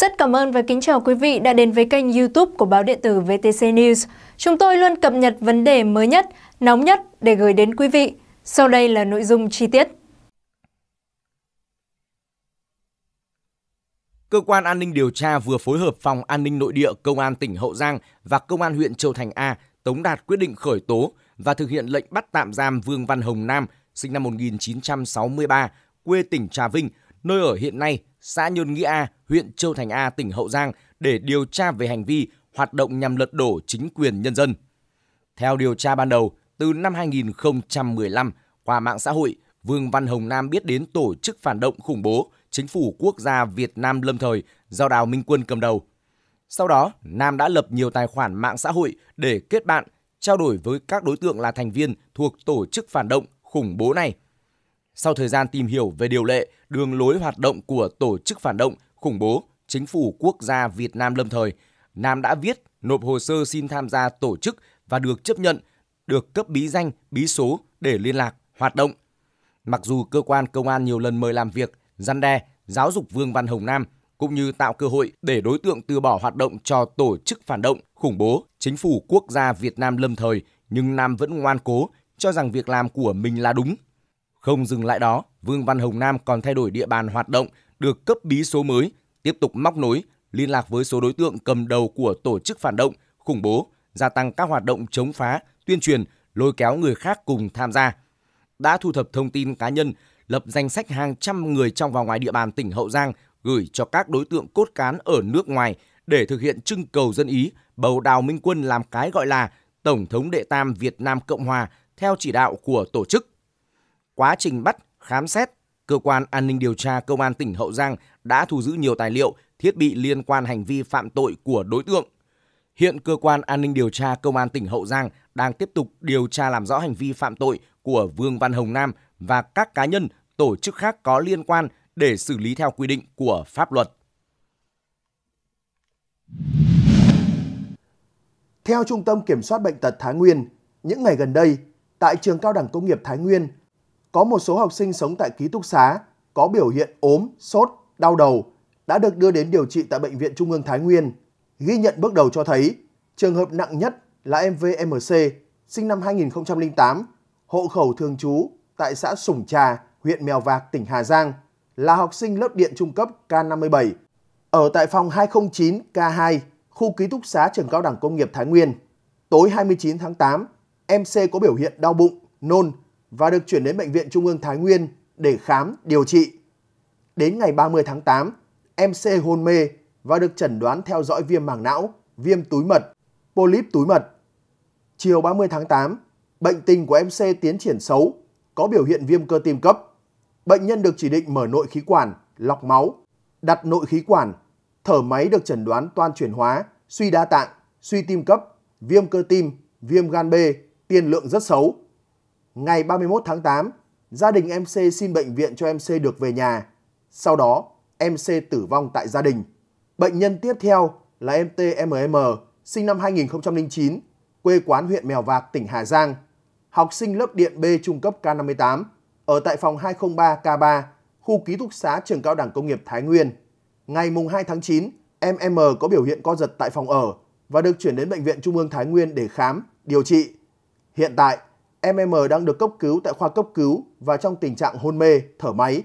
Rất cảm ơn và kính chào quý vị đã đến với kênh youtube của báo điện tử VTC News. Chúng tôi luôn cập nhật vấn đề mới nhất, nóng nhất để gửi đến quý vị. Sau đây là nội dung chi tiết. Cơ quan an ninh điều tra vừa phối hợp Phòng An ninh Nội địa Công an tỉnh Hậu Giang và Công an huyện Châu Thành A tống đạt quyết định khởi tố và thực hiện lệnh bắt tạm giam Vương Văn Hồng Nam, sinh năm 1963, quê tỉnh Trà Vinh, nơi ở hiện nay xã Nhơn Nghĩa A, huyện Châu Thành A, tỉnh Hậu Giang để điều tra về hành vi hoạt động nhằm lật đổ chính quyền nhân dân. Theo điều tra ban đầu, từ năm 2015, qua mạng xã hội, Vương Văn Hồng Nam biết đến tổ chức phản động khủng bố Chính phủ Quốc gia Việt Nam lâm thời do Đào Minh Quân cầm đầu. Sau đó, Nam đã lập nhiều tài khoản mạng xã hội để kết bạn, trao đổi với các đối tượng là thành viên thuộc tổ chức phản động khủng bố này – sau thời gian tìm hiểu về điều lệ, đường lối hoạt động của tổ chức phản động, khủng bố, chính phủ quốc gia Việt Nam lâm thời, Nam đã viết nộp hồ sơ xin tham gia tổ chức và được chấp nhận, được cấp bí danh, bí số để liên lạc, hoạt động. Mặc dù cơ quan công an nhiều lần mời làm việc, gian đe, giáo dục Vương Văn Hồng Nam cũng như tạo cơ hội để đối tượng từ bỏ hoạt động cho tổ chức phản động, khủng bố, chính phủ quốc gia Việt Nam lâm thời, nhưng Nam vẫn ngoan cố, cho rằng việc làm của mình là đúng, không dừng lại đó, Vương Văn Hồng Nam còn thay đổi địa bàn hoạt động, được cấp bí số mới, tiếp tục móc nối, liên lạc với số đối tượng cầm đầu của tổ chức phản động, khủng bố, gia tăng các hoạt động chống phá, tuyên truyền, lôi kéo người khác cùng tham gia. Đã thu thập thông tin cá nhân, lập danh sách hàng trăm người trong và ngoài địa bàn tỉnh Hậu Giang gửi cho các đối tượng cốt cán ở nước ngoài để thực hiện trưng cầu dân ý bầu Đào Minh Quân làm cái gọi là Tổng thống Đệ Tam Việt Nam Cộng Hòa theo chỉ đạo của tổ chức. Quá trình bắt, khám xét, cơ quan an ninh điều tra công an tỉnh Hậu Giang đã thu giữ nhiều tài liệu, thiết bị liên quan hành vi phạm tội của đối tượng. Hiện cơ quan an ninh điều tra công an tỉnh Hậu Giang đang tiếp tục điều tra làm rõ hành vi phạm tội của Vương Văn Hồng Nam và các cá nhân, tổ chức khác có liên quan để xử lý theo quy định của pháp luật. Theo Trung tâm Kiểm soát Bệnh tật Thái Nguyên, những ngày gần đây, tại trường Cao đẳng Công nghiệp Thái Nguyên – có một số học sinh sống tại ký túc xá có biểu hiện ốm, sốt, đau đầu đã được đưa đến điều trị tại Bệnh viện Trung ương Thái Nguyên. Ghi nhận bước đầu cho thấy trường hợp nặng nhất là em VMC, sinh năm 2008, hộ khẩu thường trú tại xã Sủng Trà, huyện Mèo Vạc, tỉnh Hà Giang, là học sinh lớp điện trung cấp K57, ở tại phòng 209 K2, khu ký túc xá trường cao đẳng công nghiệp Thái Nguyên. Tối 29 tháng 8, MC có biểu hiện đau bụng, nôn, và được chuyển đến Bệnh viện Trung ương Thái Nguyên để khám, điều trị. Đến ngày 30 tháng 8, c hôn mê và được chẩn đoán theo dõi viêm màng não, viêm túi mật, polyp túi mật. Chiều 30 tháng 8, bệnh tình của em c tiến triển xấu, có biểu hiện viêm cơ tim cấp. Bệnh nhân được chỉ định mở nội khí quản, lọc máu, đặt nội khí quản, thở máy được chẩn đoán toan chuyển hóa, suy đa tạng, suy tim cấp, viêm cơ tim, viêm gan B, tiền lượng rất xấu. Ngày 31 tháng 8, gia đình MC xin bệnh viện cho MC được về nhà. Sau đó, MC tử vong tại gia đình. Bệnh nhân tiếp theo là MTMM, sinh năm 2009, quê quán huyện Mèo Vạc, tỉnh Hà Giang, học sinh lớp điện B trung cấp K58, ở tại phòng 203 K3, khu ký túc xá trường cao đẳng công nghiệp Thái Nguyên. Ngày 2 tháng 9, em M có biểu hiện co giật tại phòng ở và được chuyển đến Bệnh viện Trung ương Thái Nguyên để khám, điều trị. Hiện tại, em M đang được cấp cứu tại khoa cấp cứu và trong tình trạng hôn mê, thở máy.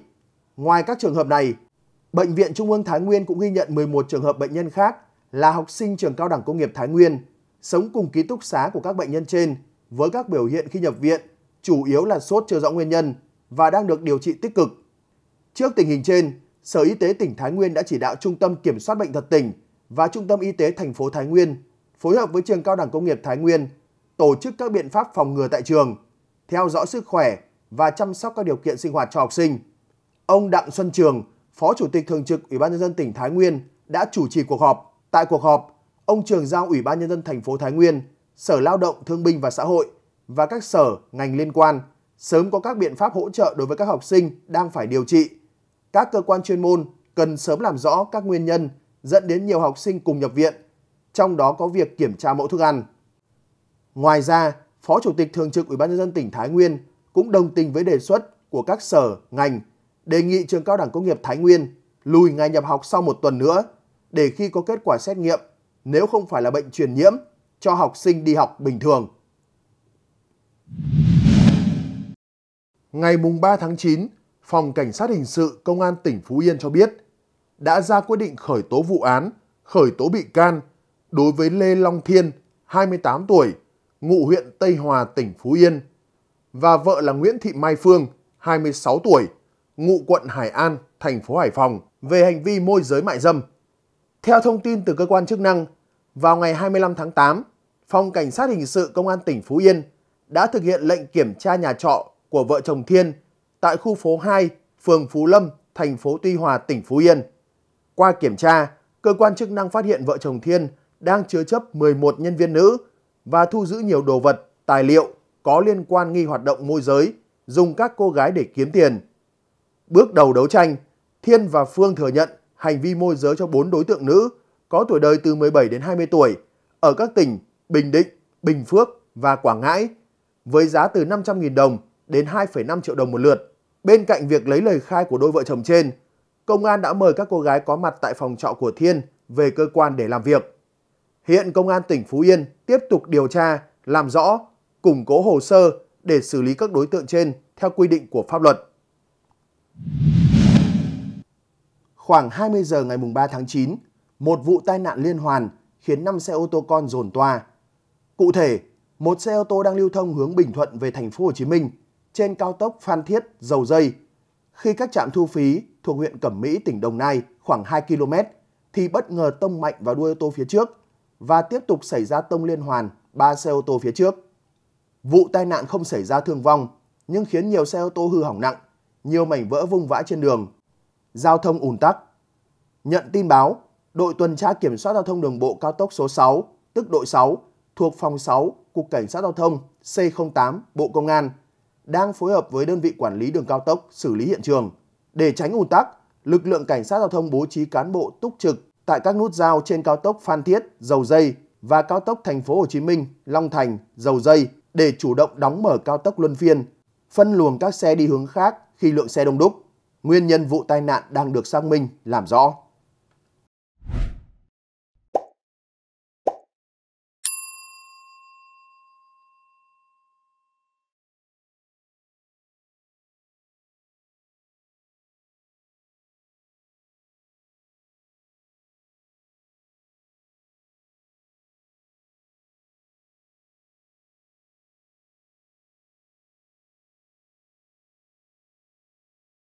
Ngoài các trường hợp này, Bệnh viện Trung ương Thái Nguyên cũng ghi nhận 11 trường hợp bệnh nhân khác là học sinh trường cao đẳng công nghiệp Thái Nguyên, sống cùng ký túc xá của các bệnh nhân trên với các biểu hiện khi nhập viện, chủ yếu là sốt chưa rõ nguyên nhân và đang được điều trị tích cực. Trước tình hình trên, Sở Y tế tỉnh Thái Nguyên đã chỉ đạo Trung tâm Kiểm soát Bệnh tật tỉnh và Trung tâm Y tế thành phố Thái Nguyên phối hợp với trường cao đẳng công nghiệp Thái Nguyên tổ chức các biện pháp phòng ngừa tại trường, theo dõi sức khỏe và chăm sóc các điều kiện sinh hoạt cho học sinh. Ông Đặng Xuân Trường, Phó Chủ tịch Thường trực Ủy ban Nhân dân tỉnh Thái Nguyên đã chủ trì cuộc họp. Tại cuộc họp, ông Trường giao Ủy ban Nhân dân thành phố Thái Nguyên, Sở Lao động, Thương binh và Xã hội và các sở, ngành liên quan sớm có các biện pháp hỗ trợ đối với các học sinh đang phải điều trị. Các cơ quan chuyên môn cần sớm làm rõ các nguyên nhân dẫn đến nhiều học sinh cùng nhập viện, trong đó có việc kiểm tra mẫu thức ăn. Ngoài ra, Phó Chủ tịch Thường trực Ủy ban nhân dân tỉnh Thái Nguyên cũng đồng tình với đề xuất của các sở, ngành đề nghị trường cao đẳng công nghiệp Thái Nguyên lùi ngày nhập học sau một tuần nữa để khi có kết quả xét nghiệm nếu không phải là bệnh truyền nhiễm cho học sinh đi học bình thường. Ngày mùng 3 tháng 9, Phòng Cảnh sát Hình sự Công an tỉnh Phú Yên cho biết đã ra quyết định khởi tố vụ án, khởi tố bị can đối với Lê Long Thiên, 28 tuổi, ngụ huyện Tây Hòa, tỉnh Phú Yên và vợ là Nguyễn Thị Mai Phương, 26 tuổi, ngụ quận Hải An, thành phố Hải Phòng về hành vi môi giới mại dâm. Theo thông tin từ cơ quan chức năng, vào ngày 25 tháng 8, Phòng Cảnh sát Hình sự Công an tỉnh Phú Yên đã thực hiện lệnh kiểm tra nhà trọ của vợ chồng Thiên tại khu phố 2, phường Phú Lâm, thành phố Tuy Hòa, tỉnh Phú Yên. Qua kiểm tra, cơ quan chức năng phát hiện vợ chồng Thiên đang chứa chấp 11 nhân viên nữ và thu giữ nhiều đồ vật, tài liệu có liên quan nghi hoạt động môi giới, dùng các cô gái để kiếm tiền. Bước đầu đấu tranh, Thiên và Phương thừa nhận hành vi môi giới cho 4 đối tượng nữ có tuổi đời từ 17 đến 20 tuổi ở các tỉnh Bình Định, Bình Phước và Quảng Ngãi với giá từ 500.000 đồng đến 2,5 triệu đồng một lượt. Bên cạnh việc lấy lời khai của đôi vợ chồng trên, công an đã mời các cô gái có mặt tại phòng trọ của Thiên về cơ quan để làm việc. Hiện Công an tỉnh Phú Yên tiếp tục điều tra, làm rõ, củng cố hồ sơ để xử lý các đối tượng trên theo quy định của pháp luật. Khoảng 20 giờ ngày 3 tháng 9, một vụ tai nạn liên hoàn khiến 5 xe ô tô con dồn toa. Cụ thể, một xe ô tô đang lưu thông hướng Bình Thuận về thành phố Hồ Chí Minh trên cao tốc Phan Thiết Dầu Dây. Khi các trạm thu phí thuộc huyện Cẩm Mỹ, tỉnh Đồng Nai khoảng 2 km thì bất ngờ tông mạnh vào đuôi ô tô phía trước, và tiếp tục xảy ra tông liên hoàn ba xe ô tô phía trước. Vụ tai nạn không xảy ra thương vong nhưng khiến nhiều xe ô tô hư hỏng nặng, nhiều mảnh vỡ vung vãi trên đường, giao thông ùn tắc. Nhận tin báo, đội tuần tra kiểm soát giao thông đường bộ cao tốc số 6, tức đội 6, thuộc phòng 6, Cục Cảnh sát Giao thông C08, Bộ Công an, đang phối hợp với đơn vị quản lý đường cao tốc xử lý hiện trường. Để tránh ùn tắc, lực lượng cảnh sát giao thông bố trí cán bộ túc trực tại các nút giao trên cao tốc Phan Thiết, Dầu Dây và cao tốc Thành phố Hồ Chí Minh, Long Thành, Dầu Dây để chủ động đóng mở cao tốc luân phiên, phân luồng các xe đi hướng khác khi lượng xe đông đúc. Nguyên nhân vụ tai nạn đang được xác minh, làm rõ.